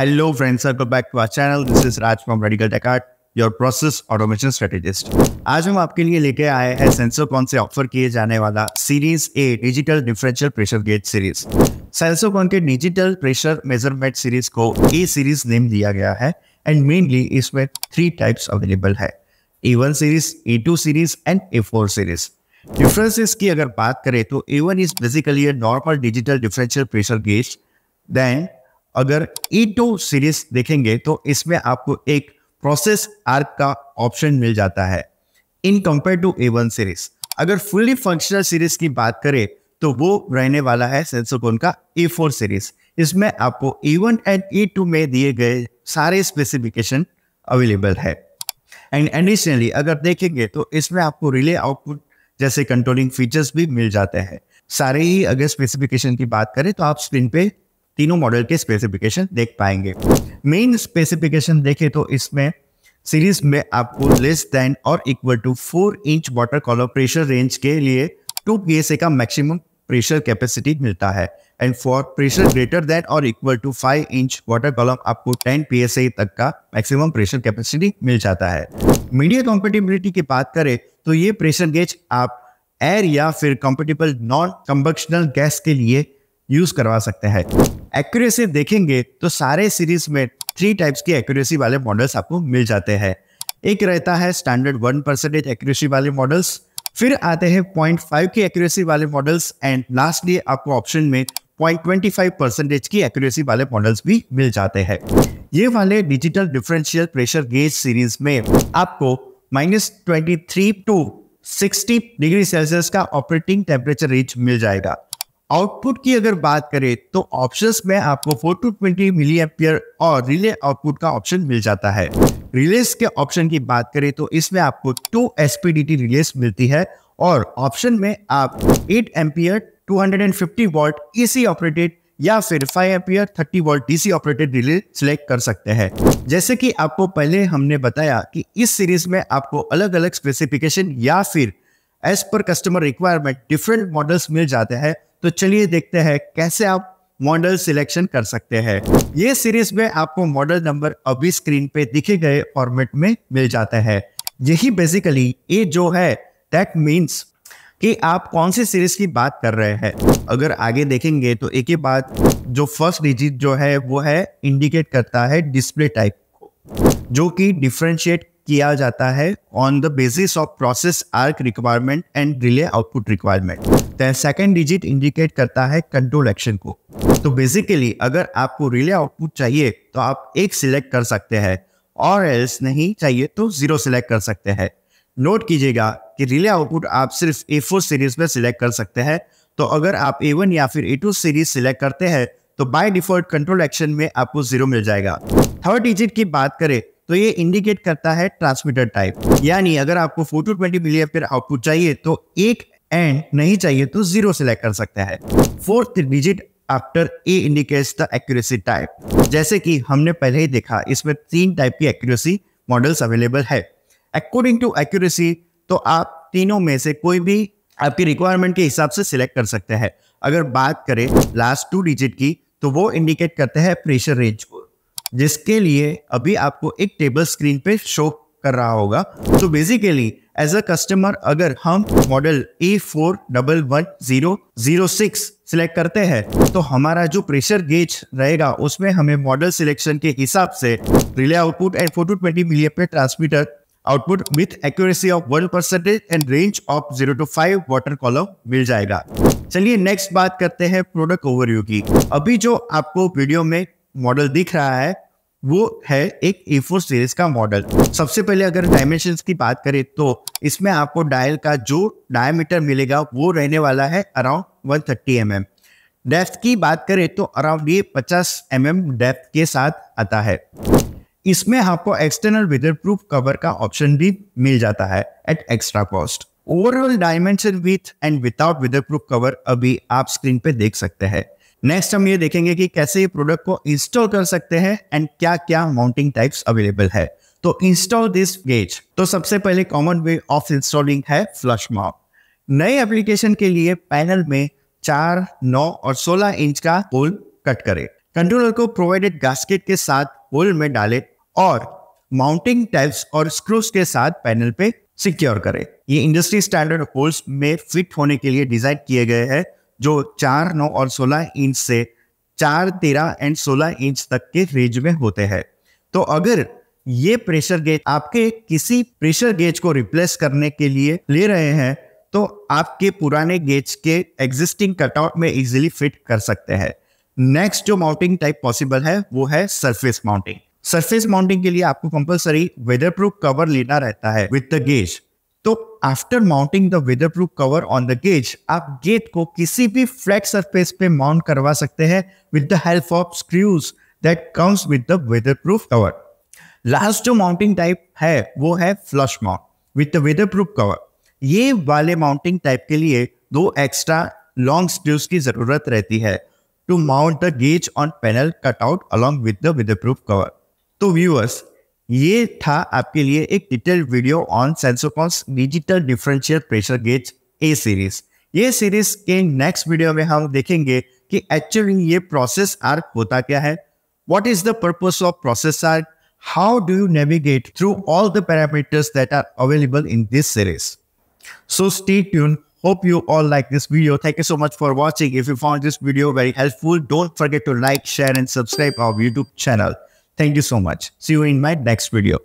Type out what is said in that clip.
Hello friends, welcome back to our channel. This is Raj from Radical Tech Art, your process automation strategist. आज हम आपके लिए लेके आए हैं सेंसर कौन से ऑफर किए जाने वाला series A digital differential pressure gauge series Sensocon के डिजिटल प्रेशर मेजरमेंट सीरीज को ए सीरीज नेम दिया गया है एंड मेनली इसमें थ्री टाइप्स अवेलेबल है A one series A two series and A four series differences की अगर बात करें तो A one is basically normal digital differential pressure gauge then अगर ई टू सीरीज देखेंगे तो इसमें आपको एक प्रोसेस आर्क का ऑप्शन मिल जाता है in compare to A one series अगर फुल्ली फंक्शनल सीरीज की बात करें तो वो रहने वाला है सेंसोकोन का ए फोर सीरीज इसमें आपको A one and A two में दिए गए सारे स्पेसिफिकेशन अवेलेबल है एंड एडिशनली अगर देखेंगे तो इसमें आपको रिले आउटपुट जैसे कंट्रोलिंग फीचर्स भी मिल जाते हैं सारे ही अगर स्पेसिफिकेशन की बात करें तो आप स्क्रीन पे तीनों मॉडल के स्पेसिफिकेशन देख पाएंगे मेन स्पेसिफिकेशन देखें तो इसमें सीरीज में आपको लेस देन और equal to four inch water column pressure range के लिए टू पी का मैक्सिमम प्रेशर कैपेसिटी मिलता है and for pressure greater than और equal to five inch water column आपको टेन पी तक का मैक्सिमम प्रेशर कैपेसिटी मिल जाता है मीडिया कॉम्पेटिबिलिटी की बात करें तो ये प्रेशर गेज आप एयर या फिर कॉम्पेटेबल नॉन कम्बक्शनल गैस के लिए यूज करवा सकते हैं एक्यूरेसी देखेंगे तो सारे सीरीज में थ्री टाइप्स की एक्यूरेसी वाले मॉडल्स आपको मिल जाते हैं एक रहता है स्टैंडर्ड वन परसेंटेज एक्यूरेसी वाले मॉडल्स फिर आते हैं पॉइंट फाइव की एक्यूरेसी वाले मॉडल्स एंड लास्टली आपको ऑप्शन में पॉइंट ट्वेंटी फाइव परसेंटेज की एक्यूरेसी वाले मॉडल्स भी मिल जाते हैं ये वाले digital differential pressure gauge series में आपको minus twenty three to sixty degree Celsius का ऑपरेटिंग टेम्परेचर रेंज मिल जाएगा आउटपुट की अगर बात करें तो ऑप्शंस में आपको 420 मिली एम्पियर और रिले आउटपुट का ऑप्शन मिल जाता है रिलेस के ऑप्शन की बात करें तो इसमें आपको टू एसपीडीटी रिलेस मिलती है और ऑप्शन में आप 8 एम्पियर 250 वोल्ट एसी ऑपरेटेड या फिर 5 ampere 30 volt DC operated relay select कर सकते हैं जैसे कि आपको पहले हमने बताया कि इस सीरीज में आपको अलग अलग स्पेसिफिकेशन या फिर as per customer requirement different models मिल जाते हैं तो चलिए देखते हैं कैसे आप मॉडल सिलेक्शन कर सकते हैं ये सीरीज में आपको मॉडल नंबर अभी स्क्रीन पे दिखे गए फॉर्मेट में मिल जाता है यही बेसिकली ये जो है दैट मीन्स कि आप कौन सी सीरीज की बात कर रहे हैं अगर आगे देखेंगे तो एक ही बात जो फर्स्ट डिजिट जो है वो है इंडिकेट करता है डिस्प्ले टाइप को जो कि डिफ्रेंशिएट किया जाता है on the basis of process arc requirement and relay output requirement then second digit indicate करता है कंट्रोल एक्शन को तो बेसिकली अगर आपको रिले आउटपुट चाहिए तो आप एक सिलेक्ट कर सकते हैं और एल्स नहीं चाहिए तो जीरो सिलेक्ट कर सकते हैं नोट कीजिएगा कि रिले आउटपुट आप सिर्फ ए फोर सीरीज में सिलेक्ट कर सकते हैं तो अगर आप ए वन या फिर ए टू सीरीज सिलेक्ट करते हैं तो बाय डिफॉल्ट कंट्रोल एक्शन में आपको जीरो मिल जाएगा थर्ड डिजिट की बात करें तो ये इंडिकेट करता है ट्रांसमीटर टाइप यानी अगर आपको four to twenty milli output चाहिए तो एक एंड नहीं चाहिए तो जीरो सिलेक्ट कर सकते हैं fourth digit after A indicates the accuracy type जैसे कि हमने पहले ही देखा इसमें तीन टाइप की एक्यूरेसी मॉडल्स अवेलेबल है अकॉर्डिंग टू एक्यूरेसी तो आप तीनों में से कोई भी आपकी रिक्वायरमेंट के हिसाब से सिलेक्ट कर सकते हैं अगर बात करें लास्ट टू डिजिट की तो वो इंडिकेट करते हैं प्रेशर रेंज को जिसके लिए अभी आपको एक टेबल स्क्रीन पे शो कर रहा होगा तो बेसिकली एज अ कस्टमर अगर हम model A four double one zero zero six select करते हैं तो हमारा जो प्रेशर गेज रहेगा उसमें हमें मॉडल सिलेक्शन के हिसाब से relay output and four to twenty million पे transmitter output with accuracy of one percentage and range of zero to five water column मिल जाएगा चलिए नेक्स्ट बात करते हैं प्रोडक्ट ओवरव्यू की अभी जो आपको वीडियो में मॉडल दिख रहा है वो है एक ए फोर सीरीज का मॉडल सबसे पहले अगर डायमेंशन की बात करें तो इसमें आपको डायल का जो डायमीटर मिलेगा वो रहने वाला है अराउंड 130 थर्टी mm. डेप्थ की बात करें तो अराउंड ये 50 mm डेप्थ के साथ आता है इसमें आपको एक्सटर्नल वेदर प्रूफ कवर का ऑप्शन भी मिल जाता है at extra cost overall dimension with and without weather proof cover अभी आप स्क्रीन पे देख सकते हैं नेक्स्ट हम ये देखेंगे कि कैसे ये प्रोडक्ट को इंस्टॉल कर सकते हैं एंड क्या क्या माउंटिंग टाइप्स अवेलेबल है तो इंस्टॉल दिस गेज तो सबसे पहले कॉमन वे ऑफ इंस्टॉलिंग है फ्लश मॉप नए एप्लीकेशन के लिए पैनल में चार नौ और सोलह इंच का होल कट करें कंट्रोलर को प्रोवाइडेड गास्केट के साथ होल में डालें और माउंटिंग टाइप्स और स्क्रूज के साथ पैनल पे सिक्योर करें ये इंडस्ट्री स्टैंडर्ड होल्स में फिट होने के लिए डिजाइन किए गए हैं जो चार नौ और सोलह इंच से चार तेरह एंड सोलह इंच तक के रेंज में होते हैं तो अगर ये प्रेशर गेज आपके किसी प्रेशर गेज को रिप्लेस करने के लिए ले रहे हैं तो आपके पुराने गेज के एग्जिस्टिंग कटआउट में इजीली फिट कर सकते हैं नेक्स्ट जो माउंटिंग टाइप पॉसिबल है वो है सरफेस माउंटिंग सरफेस माउंटिंग के लिए आपको कंपलसरी वेदर प्रूफ कवर लेना रहता है विद द गेज तो after mounting the weather proof cover on the gauge आप गेट को किसी भी फ्लैट सरफेस पे माउंट करवा सकते हैं with the help of screws that comes with the weather proof cover last जो माउंटिंग टाइप है वो है flush mount with the weather proof cover ये वाले माउंटिंग टाइप के लिए दो एक्स्ट्रा लॉन्ग स्क्रूज की जरूरत रहती है to mount the gauge on panel cut out along with the weather proof cover तो व्यूअर्स ये था आपके लिए एक detail video on Sensocon's digital differential pressure gauge A series ये सीरीज के नेक्स्ट वीडियो में हम देखेंगे कि एक्चुअली ये प्रोसेस आर होता क्या है what is the purpose of process R how do you navigate through all the parameters that are available in this series so stay tuned hope you all like this video thank you so much for watching if you found this video very helpful don't forget to like share and subscribe our YouTube channel Thank you so much. See you in my next video.